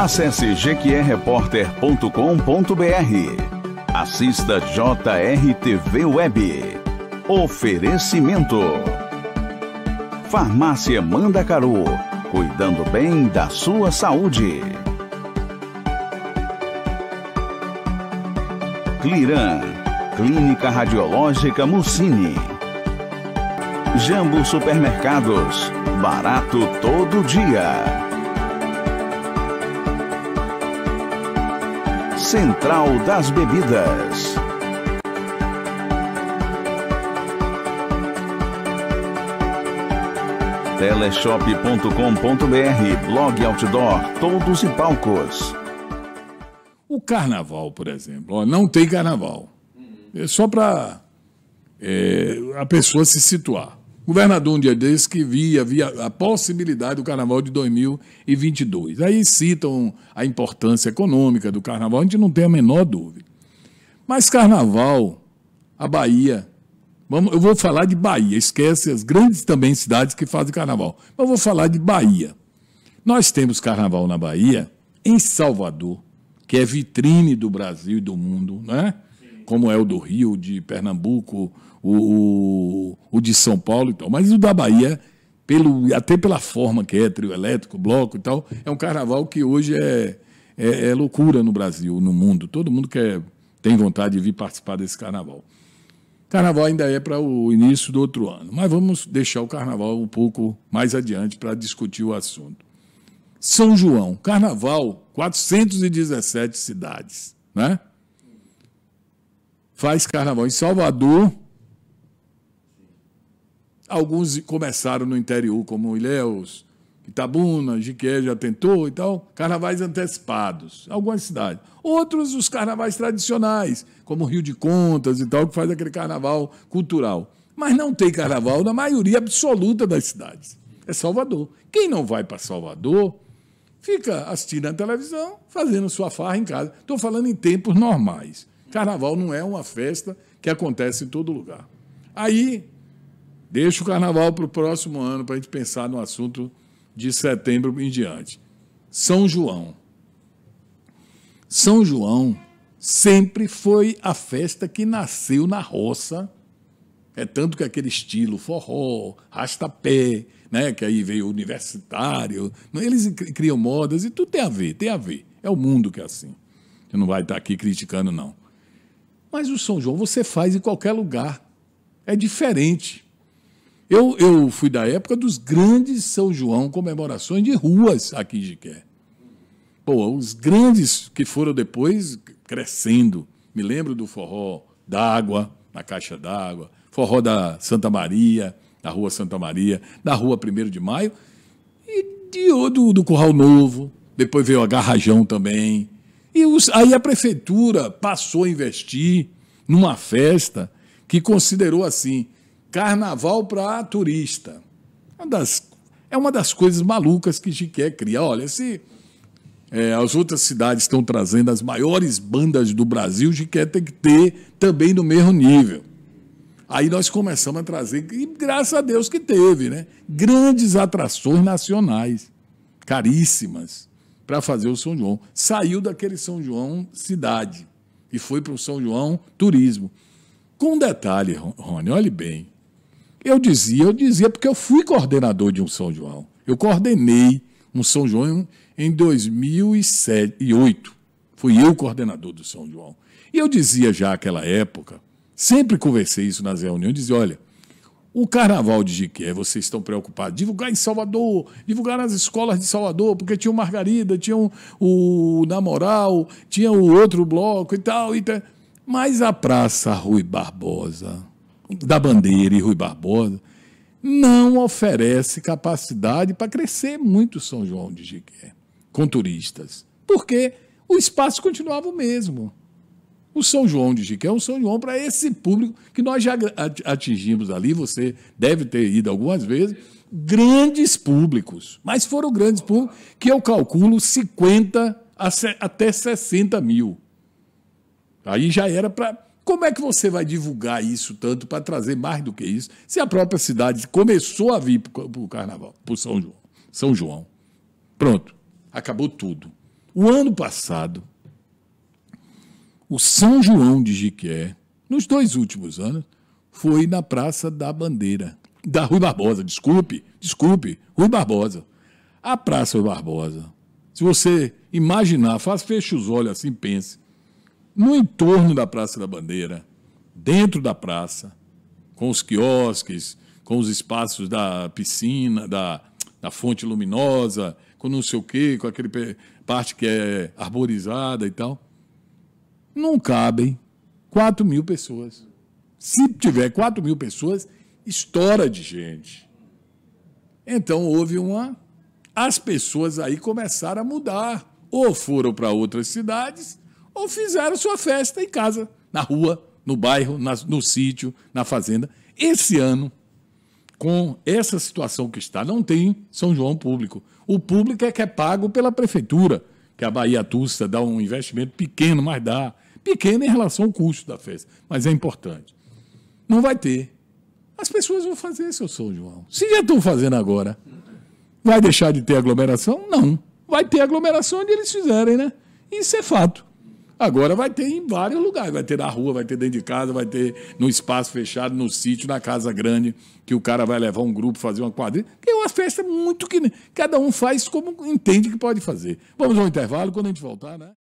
Acesse gqrreporter.com.br. Assista JRTV Web. Oferecimento. Farmácia Mandacaru. Cuidando bem da sua saúde. Cliran. Clínica Radiológica Mussini. Jambo Supermercados. Barato todo dia. Central das Bebidas. teleshop.com.br, blog outdoor, todos e palcos. O carnaval, por exemplo, ó, não tem carnaval. É só para é, a pessoa se situar governador um dia desse que via, via a possibilidade do carnaval de 2022. Aí citam a importância econômica do carnaval, a gente não tem a menor dúvida. Mas carnaval, a Bahia, vamos, eu vou falar de Bahia, esquece as grandes também cidades que fazem carnaval, mas eu vou falar de Bahia. Nós temos carnaval na Bahia, em Salvador, que é vitrine do Brasil e do mundo, né? como é o do Rio, de Pernambuco, o, o, o de São Paulo e tal. Mas o da Bahia, pelo, até pela forma que é, trio elétrico, bloco e tal, é um carnaval que hoje é, é, é loucura no Brasil, no mundo. Todo mundo quer, tem vontade de vir participar desse carnaval. Carnaval ainda é para o início do outro ano, mas vamos deixar o carnaval um pouco mais adiante para discutir o assunto. São João, carnaval, 417 cidades, né? faz carnaval em Salvador. Alguns começaram no interior, como Ilhéus, Itabuna, Jiqué já tentou e tal, carnavais antecipados, algumas cidades. Outros, os carnavais tradicionais, como Rio de Contas e tal, que faz aquele carnaval cultural. Mas não tem carnaval na maioria absoluta das cidades. É Salvador. Quem não vai para Salvador fica assistindo a televisão, fazendo sua farra em casa. Estou falando em tempos normais. Carnaval não é uma festa que acontece em todo lugar. Aí, deixa o carnaval para o próximo ano, para a gente pensar no assunto de setembro em diante. São João. São João sempre foi a festa que nasceu na roça. É tanto que aquele estilo forró, rastapé, né, que aí veio universitário, né, eles criam modas e tudo tem a ver, tem a ver. É o mundo que é assim. Você não vai estar tá aqui criticando, não. Mas o São João você faz em qualquer lugar. É diferente. Eu, eu fui da época dos grandes São João, comemorações de ruas aqui em Jiqué. Pô, os grandes que foram depois crescendo. Me lembro do forró d'água, na Caixa d'Água, forró da Santa Maria, da Rua Santa Maria, da Rua 1 de Maio, e de, do, do Curral Novo. Depois veio a Garrajão também. E os, aí a prefeitura passou a investir numa festa que considerou assim: carnaval para turista. Uma das, é uma das coisas malucas que quer cria. Olha, se é, as outras cidades estão trazendo as maiores bandas do Brasil, quer tem que ter também no mesmo nível. Aí nós começamos a trazer, e graças a Deus que teve, né? Grandes atrações nacionais, caríssimas para fazer o São João. Saiu daquele São João cidade e foi para o São João turismo. Com um detalhe, Rony, olhe bem. Eu dizia, eu dizia porque eu fui coordenador de um São João. Eu coordenei um São João em 2008. Fui eu coordenador do São João. E eu dizia já naquela época, sempre conversei isso nas reuniões, dizia, olha, o carnaval de Jiqué, vocês estão preocupados? Divulgar em Salvador, divulgar nas escolas de Salvador, porque tinha o Margarida, tinha o, Namoral, tinha o outro bloco e tal, e tal. Mas a Praça Rui Barbosa, da Bandeira e Rui Barbosa, não oferece capacidade para crescer muito São João de Jiqué, com turistas. Porque o espaço continuava o mesmo. O São João de Chiquinha é um São João para esse público que nós já atingimos ali, você deve ter ido algumas vezes, grandes públicos, mas foram grandes públicos que eu calculo 50 até 60 mil. Aí já era para. Como é que você vai divulgar isso tanto para trazer mais do que isso, se a própria cidade começou a vir para o carnaval, para o São João? São João. Pronto, acabou tudo. O ano passado, o São João de Jiqué, nos dois últimos anos, foi na Praça da Bandeira, da Rui Barbosa, desculpe, desculpe, Rui Barbosa. A Praça Rui Barbosa. Se você imaginar, faz, feche os olhos assim, pense. No entorno da Praça da Bandeira, dentro da praça, com os quiosques, com os espaços da piscina, da, da fonte luminosa, com não sei o quê, com aquele parte que é arborizada e tal não cabem 4 mil pessoas. Se tiver 4 mil pessoas, estoura de gente. Então houve uma. As pessoas aí começaram a mudar. Ou foram para outras cidades, ou fizeram sua festa em casa, na rua, no bairro, na, no sítio, na fazenda. Esse ano, com essa situação que está, não tem São João público. O público é que é pago pela prefeitura, que a Bahia Tusta dá um investimento pequeno, mas dá. Pequena em relação ao custo da festa, mas é importante. Não vai ter. As pessoas vão fazer seu São João. Se já estão fazendo agora, vai deixar de ter aglomeração? Não. Vai ter aglomeração onde eles fizerem, né? Isso é fato. Agora vai ter em vários lugares. Vai ter na rua, vai ter dentro de casa, vai ter no espaço fechado, no sítio, na casa grande, que o cara vai levar um grupo, fazer uma quadrilha. Que é uma festa muito que cada um faz como entende que pode fazer. Vamos ao intervalo, quando a gente voltar, né?